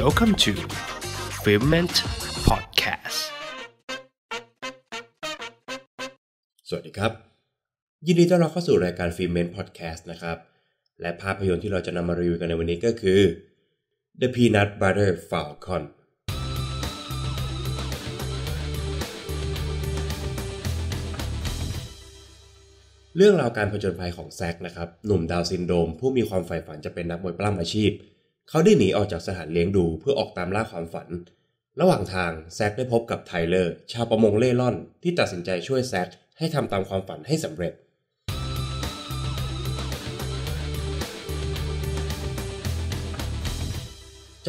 Welcome to f i l m e n t Podcast สวัสดีครับ ยินดีต้อนรับเข้าสู่รายการ f i l m e n t Podcast นะครับ และภาพยนตร์ที่เราจะนำมารีวิวกันในวันนี้ก็คือ The Peanut Butter Falcon เรื่องราวการผจญภัยของแซกนะครับหนุ่มดาวซินโดม ผู้มีความใฝ่ฝันจะเป็นนักมวยปล้ำอาชีพเขาได้หนีออกจากสถานเลี้ยงดูเพื่อออกตามล่าความฝัน ระหว่างทางแซกได้พบกับไทเลอร์ชาวประมงเล่ร่อน ที่ตัดสินใจช่วยแซกให้ทำตามความฝันให้สำเร็จ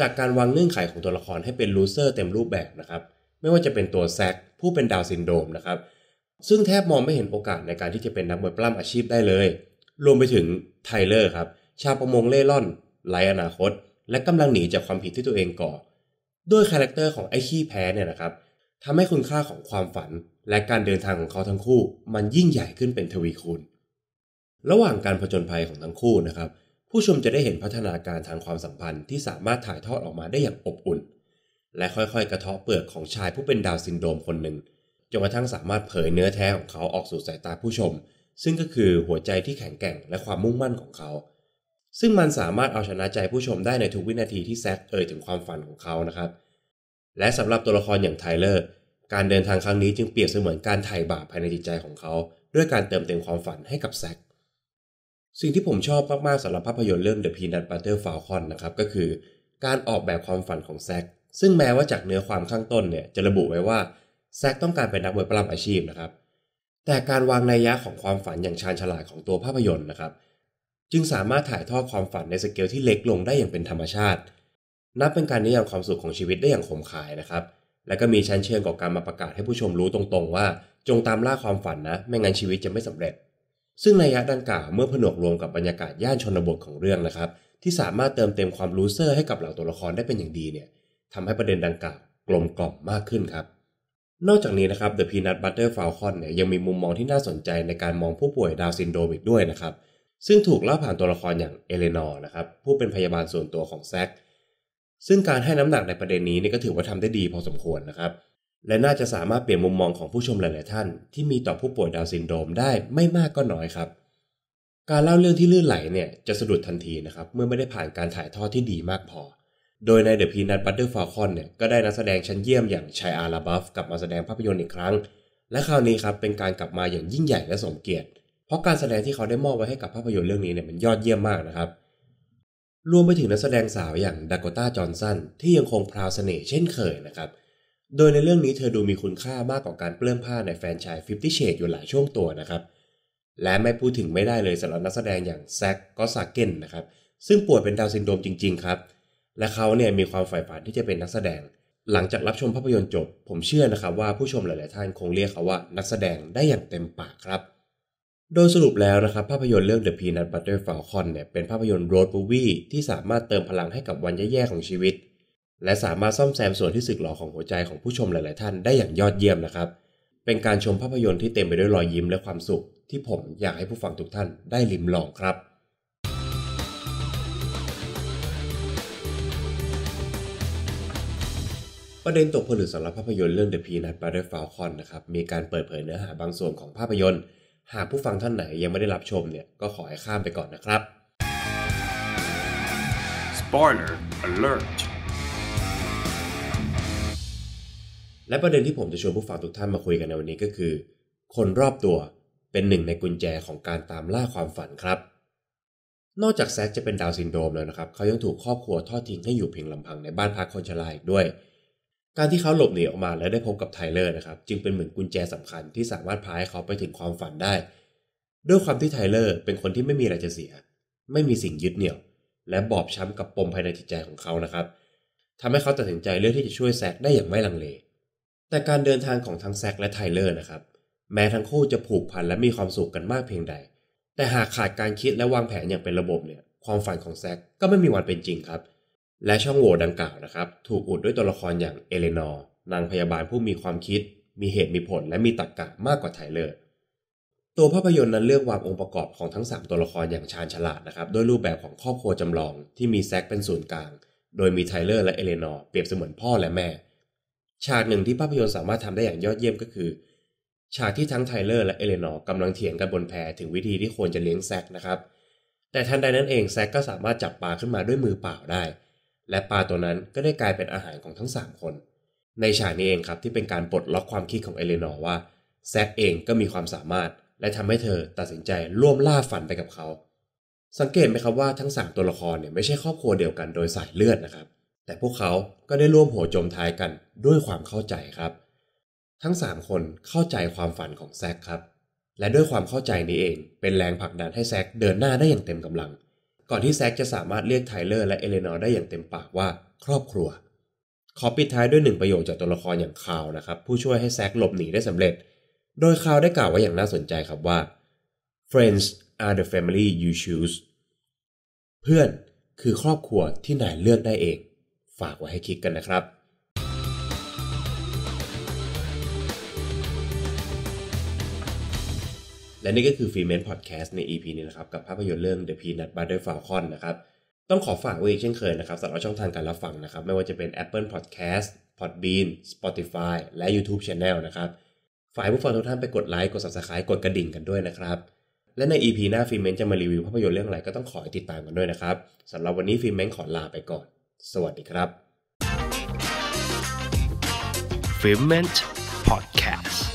จากการวางเงื่อนไขของตัวละครให้เป็นลูเซอร์เต็มรูปแบบนะครับไม่ว่าจะเป็นตัวแซกผู้เป็นดาวซินโดมนะครับซึ่งแทบมองไม่เห็นโอกาสในการที่จะเป็นนักมวยปล้ำอาชีพได้เลย รวมไปถึงไทเลอร์ครับชาวประมงเล่ร่อนไร้อนาคตและกำลังหนีจากความผิดที่ตัวเองก่อ ด้วยคาแรคเตอร์ของไอ้ขี้แพ้เนี่ยนะครับทำให้คุณค่าของความฝัน และการเดินทางของเขาทั้งคู่ มันยิ่งใหญ่ขึ้นเป็นทวีคูณ ระหว่างการผจญภัยของทั้งคู่นะครับ ผู้ชมจะได้เห็นพัฒนาการทางความสัมพันธ์ที่สามารถถ่ายทอดออกมาได้อย่างอบอุ่น และค่อยๆกระเทาะเปลือกของชายผู้เป็นดาวซินโดมคนหนึ่งจนกระทั่งสามารถเผยเนื้อแท้ของเขาออกสู่สายตาผู้ชม ซึ่งก็คือหัวใจที่แข็งแกร่งและความมุ่งมั่นของเขาซึ่งมันสามารถเอาชนะใจผู้ชมได้ในทุกวินาทีที่แซกเอ่ยถึงความฝันของเขานะครับ และสำหรับตัวละครอย่างไทเลอร์ การเดินทางครั้งนี้จึงเปรียบเสมือนการไถ่บาปภายในจิตใจของเขา ด้วยการเติมเต็มความฝันให้กับแซกสิ่งที่ผมชอบมาก ๆสำหรับภาพยนตร์เรื่อง The Peanut Butter Falcon นะครับก็คือการออกแบบความฝันของแซกซึ่งแม้ว่าจากเนื้อความข้างต้นเนี่ยจะระบุไว้ว่าแซกต้องการเป็นนักมวยปล้ำอาชีพนะครับ แต่การวางนัยยะของความฝันอย่างชาญฉลาดของตัวภาพยนตร์นะครับจึงสามารถถ่ายทอดความฝันในสเกลที่เล็กลงได้อย่างเป็นธรรมชาติ นับเป็นการนิยามความสุขของชีวิตได้อย่างคมคายนะครับ และก็มีชั้นเชิงกับการมาประกาศให้ผู้ชมรู้ตรงๆ ว่า จงตามล่าความฝันนะ ไม่งั้นชีวิตจะไม่สำเร็จ ซึ่งในยะดังกล่าวเมื่อผนวกรวมกับบรรยากาศย่านชนบทของเรื่องนะครับ ที่สามารถเติมเต็มความรู้เซอร์ให้กับเหล่าตัวละครได้เป็นอย่างดีเนี่ยทำให้ประเด็นดังกล่าวกลมกล่อมมากขึ้นครับ นอกจากนี้นะครับ The Peanut Butter Falcon เนี่ยยังมีมุมมองที่น่าสนใจในการมองผู้ป่วยดาวซินโดรมอีกด้วยนะครับซึ่งถูกเล่าผ่านตัวละครอย่างเอเลนอร์นะครับผู้เป็นพยาบาลส่วนตัวของแซกซึ่งการให้น้ำหนักในประเด็นนี้นี่ก็ถือว่าทำได้ดีพอสมควรนะครับ และน่าจะสามารถเปลี่ยนมุมมองของผู้ชมหลายๆท่าน ที่มีต่อผู้ป่วยดาวซินโดรมได้ไม่มากก็น้อยครับ การเล่าเรื่องที่ลื่นไหลเนี่ยจะสะดุดทันทีนะครับเมื่อไม่ได้ผ่านการถ่ายทอดที่ดีมากพอ โดยในเดอะพีนัทบัตเตอร์ฟอลคอนเนี่ยก็ได้นักแสดงชั้นเยี่ยมอย่างชายอาราบัฟกลับมาแสดงภาพยนตร์อีกครั้ง และคราวนี้ครับเป็นการกลับมาอย่างยิ่งใหญ่และสมเกียรติเพราะการแสดงที่เขาได้มอบไว้ให้กับภาพยนตร์เรื่องนี้เนี่ยมันยอดเยี่ยมมากนะครับ รวมไปถึงนักแสดงสาวอย่างดากต้าจอห์นสันที่ยังคงพราวเสน่ห์เช่นเคยนะครับ โดยในเรื่องนี้เธอดูมีคุณค่ามากกว่าการเปลื้องผ้าในแฟนชายฟิฟตี้เชดอยู่หลายช่วงตัวนะครับ และไม่พูดถึงไม่ได้เลยสำหรับนักแสดงอย่างแซกก็สากเกนนะครับ ซึ่งป่วยเป็นดาวซินโดรมจริงๆ ครับ และเขาเนี่ยมีความใฝ่ฝันที่จะเป็นนักแสดง หลังจากรับชมภาพยนตร์จบ ผมเชื่อนะครับว่าผู้ชมหลายๆท่านคงเรียกเขาว่านักแสดงได้อย่างเต็มปากครับโดยสรุปแล้วนะครับ ภาพยนตร์เรื่อง The Peanut Butter Falcon เนี่ยเป็นภาพยนตร์โรดมูวี่ที่สามารถเติมพลังให้กับวันแย่ๆของชีวิต และสามารถซ่อมแซมส่วนที่สึกหรอของหัวใจของผู้ชมหลายๆท่านได้อย่างยอดเยี่ยมนะครับ เป็นการชมภาพยนตร์ที่เต็มไปด้วยรอยยิ้มและความสุข ที่ผมอยากให้ผู้ฟังทุกท่านได้ลิ้มลองครับประเด็นตกผลึกสำหรับภาพยนตร์เรื่อง The Peanut Butter Falcon นะครับมีการเปิดเผยเนื้อหาบางส่วนของภาพยนตร์หากผู้ฟังท่านไหนยังไม่ได้รับชมเนี่ยก็ขอให้ข้ามไปก่อนนะครับ Spoiler Alert และประเด็นที่ผมจะชวนผู้ฟังทุกท่านมาคุยกันในวันนี้ก็คือ คนรอบตัวเป็นหนึ่งในกุญแจของการตามล่าความฝันครับ นอกจากแซกจะเป็นดาวซินโดรมแล้วนะครับเขายังถูกครอบครัวทอดทิ้งให้อยู่เพียงลำพังในบ้านพักคนชราอีกด้วยการที่เขาหลบหนีออกมาและได้พบกับไทเลอร์นะครับจึงเป็นเหมือนกุญแจสำคัญที่สามารถพาให้เขาไปถึงความฝันได้ ด้วยความที่ไทเลอร์เป็นคนที่ไม่มีอะไรจะเสีย ไม่มีสิ่งยึดเหนี่ยว และบอบช้ำกับปมภายในจิตใจของเขานะครับ ทำให้เขาตัดสินใจเลือกที่จะช่วยแซกได้อย่างไม่ลังเลแต่การเดินทางของทั้งแซกและไทเลอร์นะครับแม้ทั้งคู่จะผูกพันและมีความสุขกันมากเพียงใด แต่หากขาดการคิดและวางแผนอย่างเป็นระบบเนี่ย ความฝันของแซกก็ไม่มีวันเป็นจริงครับเและช่องโหว่ดังกล่าวนะครับถูกอุดด้วยตัวละครอย่างเอเลนอร์นางพยาบาลผู้มีความคิดมีเหตุมีผลและมีตรรกกะมากกว่าไทเลอร์ตัวภาพยนตร์นั้นเลือกวางองค์ประกอบของทั้ง 3ตัวละครอย่างชาญฉลาดนะครับด้วยรูปแบบของครอบครัวจำลองที่มีแซกเป็นศูนย์กลาง โดยมีไทเลอร์และเอเลนอร์เปรียบเสมือนพ่อและแม่ฉากหนึ่งที่ภาพยนตร์สามารถทำได้อย่างยอดเยี่ยมก็คือฉากที่ทั้งไทเลอร์และเอเลนอร์กำลังเถียงกันบนแพถึงวิธีที่ควรจะเลี้ยงแซกนะครับแต่ทันใดนั้นเองแซกก็สามารถจับปลาขึ้นมาด้วยมือเปล่าได้และปลาตัวนั้นก็ได้กลายเป็นอาหารของทั้ง3คน ในฉากนี้เองครับที่เป็นการปลดล็อกความคิดของเอเลนอร์ว่าแซกเองก็มีความสามารถและทำให้เธอตัดสินใจร่วมล่าฝันไปกับเขา สังเกตไหมครับว่า ทั้ง3ตัวละครเนี่ยไม่ใช่ครอบครัวเดียวกันโดยสายเลือดนะครับแต่พวกเขาก็ได้ร่วมหัวจมท้ายกันด้วยความเข้าใจครับ ทั้ง 3คนเข้าใจความฝันของแซกครับ และด้วยความเข้าใจนี้เอง เป็นแรงผลักดันให้แซกเดินหน้าได้อย่างเต็มกำลังก่อนที่แซกจะสามารถเรียกไทเลอร์และเอเลนอร์ได้อย่างเต็มปากว่าครอบครัว ขอปิดท้ายด้วยหนึ่งประโยคจากตัวละครอย่างคาวนะครับ ผู้ช่วยให้แซกหลบหนีได้สำเร็จ โดยคาวได้กล่าวไว้อย่างน่าสนใจครับว่า friends are the family you choose เพื่อนคือครอบครัวที่นายเลือกได้เอง ฝากไว้ให้คิดกันนะครับและนี่ก็คือฟีเมนพอดแคสต์ใน EP นี้นะครับ กับภาพยนตร์เรื่อง The Peanut Butter Falcon นะครับ ต้องขอฝากไว้อีกเช่นเคยนะครับ สำหรับช่องทางการรับฟังนะครับไม่ว่าจะเป็น Apple Podcast Podbean Spotify และ YouTube Channel นะครับฝ่ายผู้ฟังทุกท่านไปกดไลค์กด Subscribe กดกระดิ่งกันด้วยนะครับ และใน EP หน้าฟิเมนจะมารีวิวภาพยนตร์เรื่องอะไรก็ต้องขอติดตามกันด้วยนะครับสำหรับวันนี้ฟิเมนขอลาไปก่อนสวัสดีครับฟิเมนพอดแคสต์